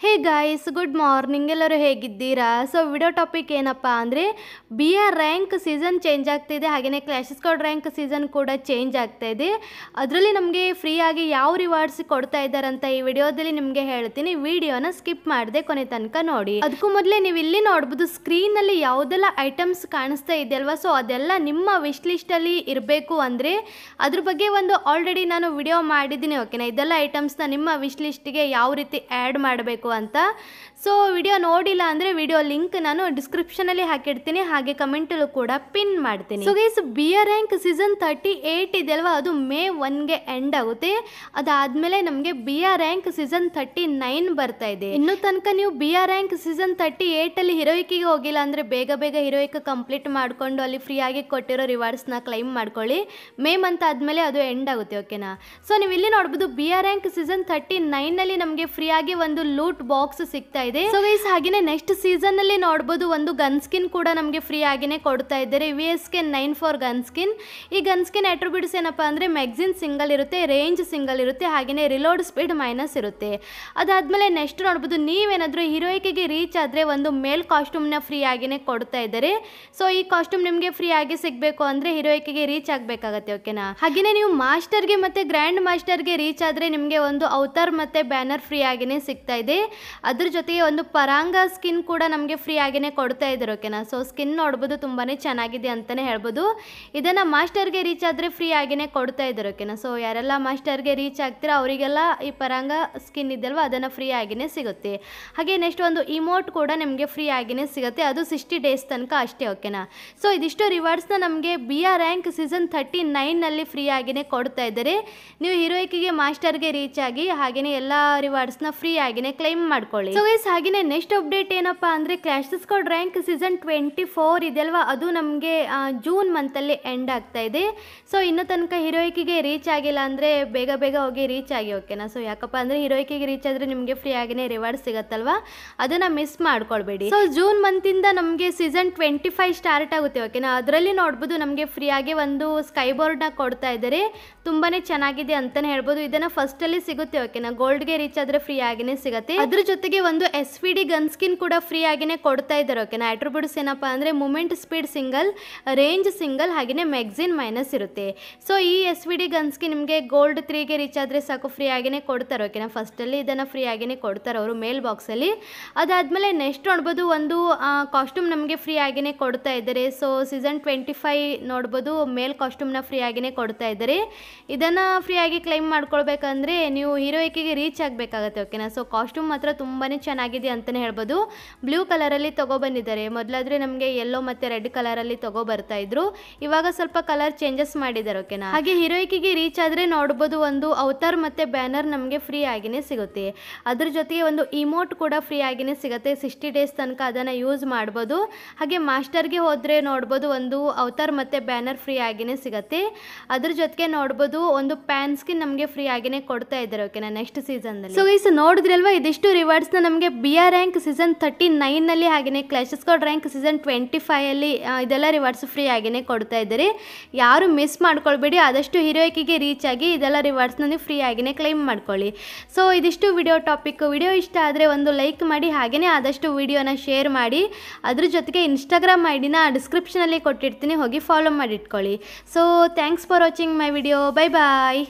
Hey guys good morning ಎಲ್ಲರೂ ಹೇಗಿದ್ದೀರಾ so video topic ಏನಪ್ಪ ಅಂದರೆ B A rank season change ಆಗ್ತಿದೆ ಹಾಗೆಯೇ ಕ್ಲಾಶಸ್ ಕಾರ್ಡ್ ರ್ಯಾಂಕ್ ಸೀಸನ್ ಕೂಡ ಚೇಂಜ್ ಆಗ್ತಾ ಇದೆ ಅದರಲ್ಲಿ ನಮಗೆ ಫ್ರೀಯಾಗಿ ಯಾವ ರಿವಾರ್ಡ್ಸ್ ಕೊಡ್ತಾ ಇದ್ದಾರಂತ ಅಂತ ಈ ವಿಡಿಯೋದಲ್ಲಿ ನಿಮಗೆ ಹೇಳ್ತೀನಿ ವಿಡಿಯೋನ ಸ್ಕಿಪ್ ಮಾಡದೆ ಕೊನೆ ತನಕ ನೋಡಿ ಅದಕ್ಕೂ ಮೊದಲೇ ನೀವು ಇಲ್ಲಿ ನೋಡ್ಬೋದು ಸ್ಕ್ರೀನಲ್ಲಿ ಯಾವುದೆಲ್ಲ ಐಟಮ್ಸ್ ಕಾಣಿಸ್ತಾ ಇದೆಯಲ್ವಾ ಸೊ ಅದೆಲ್ಲ ನಿಮ್ಮ ವಿಶ್ ಅಲ್ಲಿ ಇರಬೇಕು ಅಂದರೆ ಅದ್ರ ಬಗ್ಗೆ ಒಂದು ಆಲ್ರೆಡಿ ನಾನು ವಿಡಿಯೋ ಮಾಡಿದ್ದೀನಿ ಓಕೆನಾ ಇದೆಲ್ಲ ಐಟಮ್ಸ್ನ ನಿಮ್ಮ ವಿಶ್ ಲಿಸ್ಟ್ಗೆ ಯಾವ ರೀತಿ ಆ್ಯಡ್ ಮಾಡಬೇಕು ಅಂತ ಅಂತ ಸೊ ವಿಡಿಯೋ ನೋಡಿಲ್ಲ ಅಂದರೆ ವಿಡಿಯೋ ಲಿಂಕ್ ನಾನು ಡಿಸ್ಕ್ರಿಪ್ಷನಲ್ಲಿ ಹಾಕಿರ್ತೀನಿ ಹಾಗೆ ಕಮೆಂಟಲ್ಲೂ ಕೂಡ ಪಿನ್ ಮಾಡ್ತೀನಿ so guys B R rank season thirty eight ಇದೆ ಅಲ್ವಾ ಅದು ಮೇ ಒನ್ಗೆ ಎಂಡ್ ಆಗುತ್ತೆ ಅದಾದಮೇಲೆ ನಮಗೆ B R rank season thirty nine ಬರ್ತಾ ಇದೆ ಇನ್ನು ತನಕ ನೀವು B R rank season thirty ಏಯ್ಟಲ್ಲಿ ಹೀರೋಯಿಕಿಗೆ ಹೋಗಿಲ್ಲ ಅಂದರೆ ಬೇಗ ಬೇಗ ಹೀರೋಯಿಕ್ ಕಂಪ್ಲೀಟ್ ಮಾಡಿಕೊಂಡು ಅಲ್ಲಿ ಫ್ರೀಯಾಗಿ ಕೊಟ್ಟಿರೋ ರಿವಾರ್ಡ್ಸ್ನ ಕ್ಲೈಮ್ ಮಾಡ್ಕೊಳ್ಳಿ ಮೇ ಮಂತ್ ಆದಮೇಲೆ ಅದು ಎಂಡ್ ಆಗುತ್ತೆ ಓಕೆನಾ ಸೊ ನೀವು ಇಲ್ಲಿ ನೋಡ್ಬೋದು B R rank season thirty ನೈನಲ್ಲಿ ನಮಗೆ ಫ್ರೀಯಾಗಿ ಒಂದು ಲೂಟ್ ಬಾಕ್ಸ್ ಬಾಕ್ಸ್ ಸಿಗ್ತಾ ಇದೆ ಸೊ ಗೈಸ್ ಹಾಗೆ ನೆಕ್ಸ್ಟ್ ಸೀಸನ್ ಅಲ್ಲಿ ನೋಡಬಹುದು ಒಂದು ಗನ್ ಸ್ಕಿನ್ ಕೂಡ ನಮಗೆ ಫ್ರೀ ಆಗಿನೇ ಕೊಡ್ತಾ ಇದ್ದಾರೆ V S K nine four gun skin ಈ ಗನ್ ಸ್ಕಿನ್ ಅಟ್ರಿಬ್ಯೂಟ್ಸ್ ಏನಪ್ಪಾ ಅಂದ್ರೆ ಮ್ಯಾಗ್ಝಿನ್ ಸಿಂಗಲ್ ಇರುತ್ತೆ ರೇಂಜ್ ಸಿಂಗಲ್ ಇರುತ್ತೆ ಹಾಗೆ ರಿಲೋಡ್ ಸ್ಪೀಡ್ ಮೈನಸ್ ಇರುತ್ತೆ ಅದಾದ್ಮೇಲೆ ನೆಕ್ಸ್ಟ್ ನೋಡಬಹುದು ನೀವೇನಾದ್ರೂ ಹೀರೋಯ್ಕೆಗೆ ರೀಚ್ ಆದ್ರೆ ಒಂದು ಮೇಲ್ ಕಾಸ್ಟ್ಯೂಮ್ ನ ಫ್ರೀ ಆಗಿನೇ ಕೊಡ್ತಾ ಇದ್ದಾರೆ ಸೊ ಈ ಕಾಸ್ಟ್ಯೂಮ್ ನಿಮಗೆ ಫ್ರೀ ಆಗಿ ಸಿಗಬೇಕು ಅಂದ್ರೆ ಹೀರೋಯ್ಕೆಗೆ ರೀಚ್ ಆಗ್ಬೇಕಾಗತ್ತೆ ಓಕೆನಾ ಹಾಗೆಯೇ ನೀವು ಮಾಸ್ಟರ್ಗೆ ಮತ್ತೆ ಗ್ರ್ಯಾಂಡ್ ಮಾಸ್ಟರ್ಗೆ ರೀಚ್ ಆದ್ರೆ ನಿಮಗೆ ಒಂದು ಅವತಾರ್ ಮತ್ತೆ ಬ್ಯಾನರ್ ಫ್ರೀ ಆಗಿನೇ ಸಿಗ್ತಾ ಇದೆ ಅದ್ರ ಜೊತೆಗೆ ಒಂದು ಪರಾಂಗ ಸ್ಕಿನ್ ಕೂಡ ನಮಗೆ ಫ್ರೀ ಆಗಿನೇ ಕೊಡ್ತಾ ಇದ್ದಾರೆ ಓಕೆನಾ ಸೊ ಸ್ಕಿನ್ ನೋಡ್ಬೋದು ತುಂಬಾ ಚೆನ್ನಾಗಿದೆ ಅಂತಲೇ ಹೇಳ್ಬೋದು ಇದನ್ನು ಮಾಸ್ಟರ್ಗೆ ರೀಚ್ ಆದರೆ ಫ್ರೀ ಆಗಿನೇ ಕೊಡ್ತಾ ಇದ್ದಾರೆ ಓಕೆನಾ ಸೊ ಯಾರೆಲ್ಲ ಮಾಸ್ಟರ್ಗೆ ರೀಚ್ ಆಗ್ತೀರಾ ಅವರಿಗೆಲ್ಲ ಈ ಪರಾಂಗ ಸ್ಕಿನ್ ಇದೆಯಲ್ವ ಅದನ್ನು ಫ್ರೀ ಆಗಿನೇ ಸಿಗುತ್ತೆ ಹಾಗೆ ನೆಕ್ಸ್ಟ್ ಒಂದು ಇಮೋಟ್ ಕೂಡ ನಿಮಗೆ ಫ್ರೀ ಆಗಿನೇ ಸಿಗುತ್ತೆ ಅದು ಸಿಕ್ಸ್ಟಿ ಡೇಸ್ ತನಕ ಅಷ್ಟೇ ಓಕೆನಾ ಸೊ ಇದಿಷ್ಟು ರಿವಾರ್ಡ್ಸ್ನ ನಮಗೆ B R rank season thirty ನೈನ್ನಲ್ಲಿ ಫ್ರೀ ಆಗಿನೇ ಕೊಡ್ತಾ ಇದ್ದಾರೆ ನೀವು ಹೀರೋಯಿಕಿಗೆ ಮಾಸ್ಟರ್ಗೆ ರೀಚ್ ಆಗಿ ಹಾಗೆಯೇ ಎಲ್ಲ ರಿವಾರ್ಡ್ಸ್ನ ಫ್ರೀ ಆಗಿನೇ ಕ್ಲೈಮ್ ಮಾಡಿ ಮಾಡ್ಕೊಳ್ಳಿ ಸೊ ಎಸ್ ನೆಕ್ಸ್ಟ್ ಅಪ್ಡೇಟ್ ಏನಪ್ಪ ಅಂದ್ರೆ clash squad rank season twenty four ಇದೆಲ್ವಾ ಅದು ನಮಗೆ ಜೂನ್ ಅಲ್ಲಿ ಎಂಡ್ ಆಗ್ತಾ ಇದೆ ಸೊ ಇನ್ನು ತನಕ ಹೀರೋಯಿಕಿಗೆ ರೀಚ್ ಆಗಿಲ್ಲ ಅಂದ್ರೆ ಬೇಗ ಬೇಗ ಹೋಗಿ ರೀಚ್ ಆಗಿ ಓಕೆನಾ ಸೊ ಯಾಕಪ್ಪ ಅಂದ್ರೆ ಹೀರೋಯಿಕಿಗೆ ರೀಚ್ ಆದ್ರೆ ನಿಮ್ಗೆ ಫ್ರೀ ಆಗಿನೇ ರಿವಾರ್ಡ್ ಸಿಗತ್ತಲ್ವಾ ಅದನ್ನ ಮಿಸ್ ಮಾಡ್ಕೊಳ್ಬೇಡಿ ಸೊ ಜೂನ್ ಇಂದ ನಮಗೆ ಸೀಸನ್ ಟ್ವೆಂಟಿ ಫೈವ್ ಸ್ಟಾರ್ಟ್ ಆಗುತ್ತೆ ಓಕೆನಾ ಅದರಲ್ಲಿ ನೋಡ್ಬೋದು ನಮಗೆ ಫ್ರೀ ಆಗಿ ಒಂದು ಸ್ಕೈ ನ ಕೊಡ್ತಾ ಇದ್ದಾರೆ ತುಂಬಾನೇ ಚೆನ್ನಾಗಿದೆ ಹೇಳ್ಬಹುದು ಹೇಳ್ಬೋದು ಫಸ್ಟ್ ಅಲ್ಲಿ ಸಿಗುತ್ತೆ ಓಕೆನಾ ಗೋಲ್ಡ್ಗೆ ರೀಚ್ ಆದ್ರೆ ಫ್ರೀ ಆಗಿನೇ ಸಿಗುತ್ತೆ ಅದ್ರ ಜೊತೆಗೆ ಒಂದು S V D gun skin ಕೂಡ ಫ್ರೀ ಆಗಿನೇ ಕೊಡ್ತಾ ಇದ್ದಾರೆ ಓಕೆನಾ ಅಟ್ರಿಬ್ಯೂಟ್ಸ್ ಏನಪ್ಪ ಅಂದರೆ movement speed single range single ಹಾಗೆಯೇ ಮ್ಯಾಗ್ಝಿನ್ ಮೈನಸ್ ಇರುತ್ತೆ ಸೊ ಈ S V D gun skin ನಿಮಗೆ ಗೋಲ್ಡ್ ತ್ರೀಗೆ ರೀಚ್ ಆದರೆ ಸಾಕು ಫ್ರೀ ಆಗಿನೇ ಕೊಡ್ತಾರೆ ಓಕೆನಾ ಫಸ್ಟಲ್ಲಿ ಇದನ್ನು ಫ್ರೀ ಆಗಿನೇ ಕೊಡ್ತಾರೆ ಅವರು ಮೇಲ್ ಬಾಕ್ಸಲ್ಲಿ ಅದಾದಮೇಲೆ ನೆಕ್ಸ್ಟ್ ನೋಡ್ಬೋದು ಒಂದು ಕಾಸ್ಟ್ಯೂಮ್ ನಮಗೆ ಫ್ರೀ ಆಗಿನೇ ಕೊಡ್ತಾ ಇದ್ದಾರೆ ಸೊ ಸೀಸನ್ ಟ್ವೆಂಟಿ ಫೈ ನೋಡ್ಬೋದು ಮೇಲ್ ಕಾಸ್ಟ್ಯೂಮ್ನ ಫ್ರೀ ಆಗಿನೇ ಕೊಡ್ತಾ ಇದ್ದಾರೆ ಇದನ್ನು ಫ್ರೀ ಆಗಿ ಕ್ಲೈಮ್ ಮಾಡ್ಕೊಳ್ಬೇಕಂದ್ರೆ ನೀವು ಹೀರೋಯಿಕಿಗೆ ರೀಚ್ ಆಗಬೇಕಾಗತ್ತೆ ಓಕೆನಾ ಸೊ ಕಾಸ್ಟ್ಯೂಮ್ ಮಾತ್ರ ಮಾತ್ರ ತುಂಬಾ ಚೆನ್ನಾಗಿದೆ ಅಂತಲೇ ಹೇಳ್ಬೋದು ಬ್ಲೂ ಕಲರಲ್ಲಿ ತೊಗೊಬಂದಿದ್ದಾರೆ ಮೊದಲಾದ್ರೆ ನಮಗೆ ಯೆಲ್ಲೋ ಮತ್ತೆ ರೆಡ್ ಕಲರಲ್ಲಿ ಬರ್ತಾ ಇದ್ರು ಇವಾಗ ಸ್ವಲ್ಪ ಕಲರ್ ಚೇಂಜಸ್ ಮಾಡಿದ್ದಾರೆ ಓಕೆನಾ ಹಾಗೆ ಹೀರೋಯಿಕಿಗೆ ರೀಚ್ ಆದರೆ ನೋಡ್ಬೋದು ಒಂದು ಅವತಾರ್ ಮತ್ತು ಬ್ಯಾನರ್ ನಮಗೆ ಫ್ರೀ ಆಗಿನೇ ಸಿಗುತ್ತೆ ಅದ್ರ ಜೊತೆಗೆ ಒಂದು ಇಮೋಟ್ ಕೂಡ ಫ್ರೀ ಆಗಿನೇ ಸಿಗುತ್ತೆ ಸಿಕ್ಸ್ಟಿ ಡೇಸ್ ತನಕ ಅದನ್ನು ಯೂಸ್ ಮಾಡ್ಬೋದು ಹಾಗೆ ಮಾಸ್ಟರ್ಗೆ ಹೋದರೆ ನೋಡ್ಬೋದು ಒಂದು ಅವತಾರ್ ಮತ್ತು ಬ್ಯಾನರ್ ಫ್ರೀ ಆಗಿನೇ ಸಿಗುತ್ತೆ ಅದ್ರ ಜೊತೆಗೆ ನೋಡ್ಬೋದು ಒಂದು ಪ್ಯಾನ್ಸ್ಗೆ ನಮಗೆ ಫ್ರೀ ಆಗಿನೇ ಕೊಡ್ತಾ ಇದ್ದಾರೆ ಓಕೆನಾ ನೆಕ್ಸ್ಟ್ ಸೀಸನ್ ಸೊ ಗೈಸ್ ನೋಡಿದ್ರಲ್ವಾ ಇದಿಷ್ಟು ರಿವಾರ್ಡ್ಸ್ನ ನಮಗೆ B R rank season thirty ನೈನಲ್ಲಿ ಹಾಗೆಯೇ ಕ್ಲಾಶಸ್ ಕಾರ್ಡ್ ರ್ಯಾಂಕ್ ಸೀಸನ್ ಟ್ವೆಂಟಿ ಫೈಯಲ್ಲಿ ಇದೆಲ್ಲ ರಿವಾರ್ಡ್ಸ್ ಫ್ರೀ ಆಗಿಯೇ ಕೊಡ್ತಾ ಇದ್ದಾರೆ ಯಾರು ಮಿಸ್ ಮಾಡ್ಕೊಳ್ಬೇಡಿ ಆದಷ್ಟು ಹೀರೋಯಿಕಿಗೆ ರೀಚ್ ಆಗಿ ಇದೆಲ್ಲ ರಿವಾರ್ಡ್ಸ್ನ ನೀವು ಫ್ರೀ ಆಗಿಯೇ ಕ್ಲೈಮ್ ಮಾಡ್ಕೊಳ್ಳಿ ಸೊ ಇದಿಷ್ಟು ವಿಡಿಯೋ ಟಾಪಿಕ್ ವಿಡಿಯೋ ಇಷ್ಟ ಆದರೆ ಒಂದು ಲೈಕ್ ಮಾಡಿ ಹಾಗೆಯೇ ಆದಷ್ಟು ವಿಡಿಯೋನ ಶೇರ್ ಮಾಡಿ ಅದ್ರ ಜೊತೆಗೆ ಇನ್ಸ್ಟಾಗ್ರಾಮ್ ಐಡಿನ ಡಿಸ್ಕ್ರಿಪ್ಷನಲ್ಲಿ ಕೊಟ್ಟಿರ್ತೀನಿ ಹೋಗಿ ಫಾಲೋ ಮಾಡಿಟ್ಕೊಳ್ಳಿ so thanks for watching my video bye bye